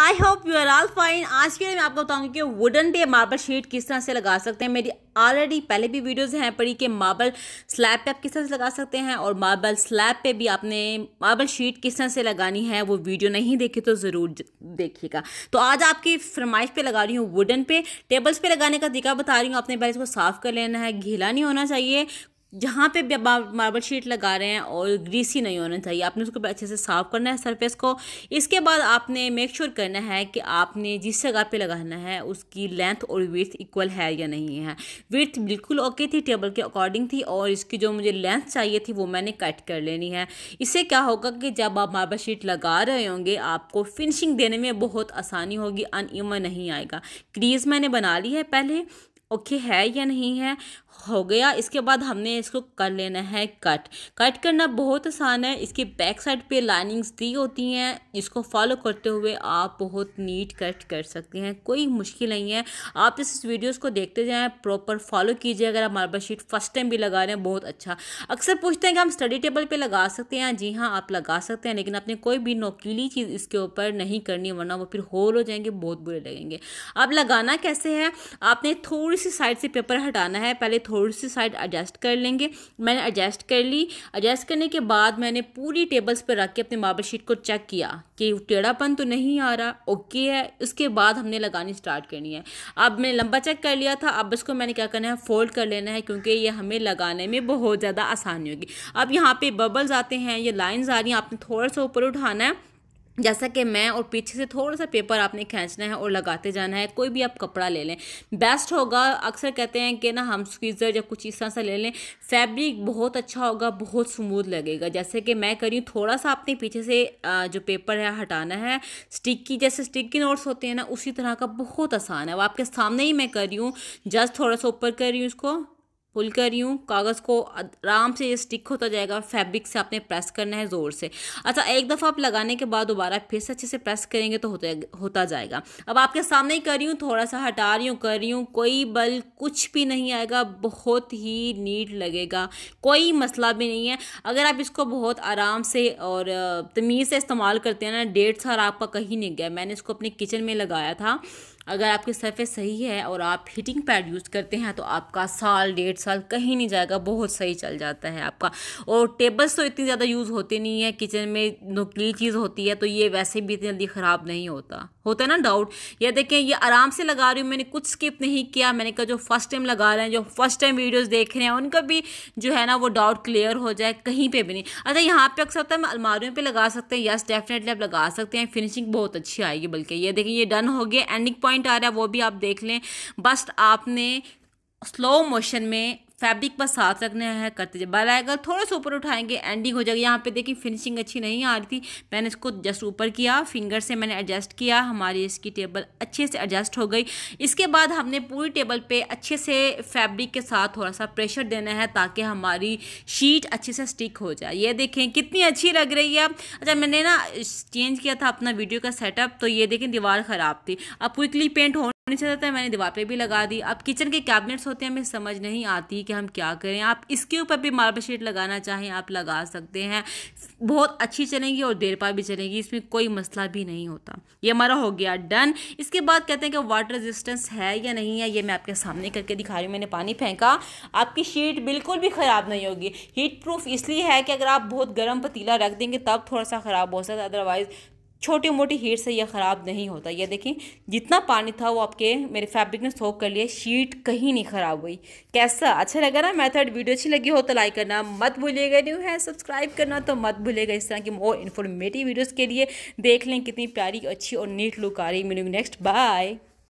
I hope you are all fine आज के लिए मैं आपको बताऊंगी कि वुडन डे मार्बल शीट किस तरह से लगा सकते हैं मेरी ऑलरेडी पहले भी वीडियोस हैं पड़ी कि मार्बल स्लैब पे आप किस तरह से लगा सकते हैं और मार्बल स्लैब पे भी आपने मार्बल शीट किस तरह से लगानी है वो वीडियो नहीं देखी तो ज़रूर देखिएगा तो आज आपकी फरमाइश पे लगा रही हूँ वुडन पे टेबल्स पे लगाने का तरीका बता रही हूँ आपने पहले इसको साफ़ कर लेना है घीला नहीं होना चाहिए जहाँ पे भी आप मार्बल शीट लगा रहे हैं और ग्रीसी नहीं होना चाहिए आपने उसको अच्छे से साफ़ करना है सरफेस को इसके बाद आपने मेक श्योर करना है कि आपने जिस जगह पे लगाना है उसकी लेंथ और विर्थ इक्वल है या नहीं है विर्थ बिल्कुल ओके थी टेबल के अकॉर्डिंग थी और इसकी जो मुझे लेंथ चाहिए थी वो मैंने कट कर लेनी है इससे क्या होगा कि जब आप मार्बल शीट लगा रहे होंगे आपको फिनिशिंग देने में बहुत आसानी होगी अन नहीं आएगा क्रीज़ मैंने बना ली है पहले ओके है या नहीं है हो गया इसके बाद हमने इसको कर लेना है कट कट करना बहुत आसान है इसके बैक साइड पे लाइनिंग्स दी होती हैं इसको फॉलो करते हुए आप बहुत नीट कट कर सकते हैं कोई मुश्किल नहीं है आप इस वीडियोस को देखते जाएं प्रॉपर फॉलो कीजिए अगर आप मार्बल शीट फर्स्ट टाइम भी लगा रहे हैं बहुत अच्छा अक्सर पूछते हैं कि हम स्टडी टेबल पर लगा सकते हैं जी हाँ आप लगा सकते हैं लेकिन आपने कोई भी नोकीली चीज़ इसके ऊपर नहीं करनी वरना वो फिर होल हो जाएंगे बहुत बुरे लगेंगे आप लगाना कैसे है आपने थोड़ी सी साइड से पेपर हटाना है पहले थोड़ी सी साइड एडजस्ट कर लेंगे मैंने एडजस्ट कर ली एडजस्ट करने के बाद मैंने पूरी टेबल्स पर रख के अपने मार्बल शीट को चेक किया कि टेढ़ापन तो नहीं आ रहा ओके है उसके बाद हमने लगानी स्टार्ट करनी है अब मैंने लंबा चेक कर लिया था अब इसको मैंने क्या करना है फोल्ड कर लेना है क्योंकि ये हमें लगाने में बहुत ज़्यादा आसानी होगी अब यहाँ पर बबल्स आते हैं ये लाइन्स आ रही हैं आपने थोड़ा सा ऊपर उठाना है जैसा कि मैं और पीछे से थोड़ा सा पेपर आपने खींचना है और लगाते जाना है कोई भी आप कपड़ा ले लें बेस्ट होगा अक्सर कहते हैं कि ना हम स्क्वीज़र या कुछ इस तरह से ले लें फैब्रिक बहुत अच्छा होगा बहुत स्मूथ लगेगा जैसे कि मैं करी थोड़ा सा आपने पीछे से जो पेपर है हटाना है स्टिकी जैसे स्टिकी नोट्स होते हैं ना उसी तरह का बहुत आसान है वो आपके सामने ही मैं कर रही हूँ जस्ट थोड़ा सा ऊपर कर रही हूँ इसको कर रही हूँ कागज़ को आराम से ये स्टिक होता जाएगा फैब्रिक से आपने प्रेस करना है ज़ोर से अच्छा एक दफ़ा आप लगाने के बाद दोबारा फिर से अच्छे से प्रेस करेंगे तो होता होता जाएगा अब आपके सामने ही कर रही हूँ थोड़ा सा हटा रही हूँ कर रही हूँ कोई बल कुछ भी नहीं आएगा बहुत ही नीट लगेगा कोई मसला भी नहीं है अगर आप इसको बहुत आराम से और तमीज़ से इस्तेमाल करते हैं ना डेढ़ साल आपका कहीं नहीं गया मैंने इसको अपने किचन में लगाया था अगर आपके सरफेस सही है और आप हीटिंग पैड यूज़ करते हैं तो आपका साल डेढ़ साल कहीं नहीं जाएगा बहुत सही चल जाता है आपका और टेबल्स तो इतनी ज़्यादा यूज़ होती नहीं है किचन में नुकली चीज़ होती है तो ये वैसे भी इतनी जल्दी ख़राब नहीं होता होता है ना डाउट ये देखें ये आराम से लगा रही हूँ मैंने कुछ स्किप नहीं किया मैंने कहा जो फर्स्ट टाइम लगा रहे हैं जो फर्स्ट टाइम वीडियोज़ देख रहे हैं उनका भी जो है ना वो डाउट क्लियर हो जाए कहीं पर भी नहीं अच्छा यहाँ पर अक्सर होता है अलमारियों पर लगा सकते हैं यस डेफिनेटली आप लगा सकते हैं फिनिशिंग बहुत अच्छी आएगी बल्कि ये देखें ये डन हो गया एंडिंग पॉइंट पॉइंट आ रहा है वो भी आप देख लें बस आपने स्लो मोशन में फैब्रिक पर साथ रखना है करते जब बाल आएगा थोड़ा सा ऊपर उठाएंगे एंडिंग हो जाएगी यहाँ पे देखिए फिनिशिंग अच्छी नहीं आ रही थी मैंने इसको जस्ट ऊपर किया फिंगर से मैंने एडजस्ट किया हमारी इसकी टेबल अच्छे से एडजस्ट हो गई इसके बाद हमने पूरी टेबल पे अच्छे से फैब्रिक के साथ थोड़ा सा प्रेशर देना है ताकि हमारी शीट अच्छे से स्टिक हो जाए ये देखें कितनी अच्छी लग रही है अच्छा मैंने ना चेंज किया था अपना वीडियो का सेटअप तो ये देखें दीवार ख़राब थी अब क्विकली पेंट हो नीचे जाता है मैंने दीवार पे भी लगा दी अब किचन के कैबिनेट्स होते हैं हमें समझ नहीं आती कि हम क्या करें आप इसके ऊपर भी मार्बल शीट लगाना चाहें आप लगा सकते हैं बहुत अच्छी चलेंगी और देर पा भी चलेंगी इसमें कोई मसला भी नहीं होता ये हमारा हो गया डन इसके बाद कहते हैं कि वाटर रेजिस्टेंस है या नहीं है ये मैं आपके सामने करके दिखा रही हूँ मैंने पानी फेंका आपकी शीट बिल्कुल भी ख़राब नहीं होगी हीट प्रूफ इसलिए है कि अगर आप बहुत गर्म पतीला रख देंगे तब थोड़ा सा ख़राब हो सकता है अदरवाइज़ छोटी मोटी हीट से यह ख़राब नहीं होता यह देखें जितना पानी था वो आपके मेरे फैब्रिक ने सोख कर लिया शीट कहीं नहीं ख़राब हुई कैसा अच्छा लगा ना मेथड वीडियो अच्छी लगी हो तो लाइक करना मत भूलिएगा न्यू है सब्सक्राइब करना तो मत भूलिएगा इस तरह की मोर इन्फॉर्मेटिव वीडियोज़ के लिए देख लें कितनी प्यारी अच्छी और नीट लुक आ रही मिलूंगी नेक्स्ट बाय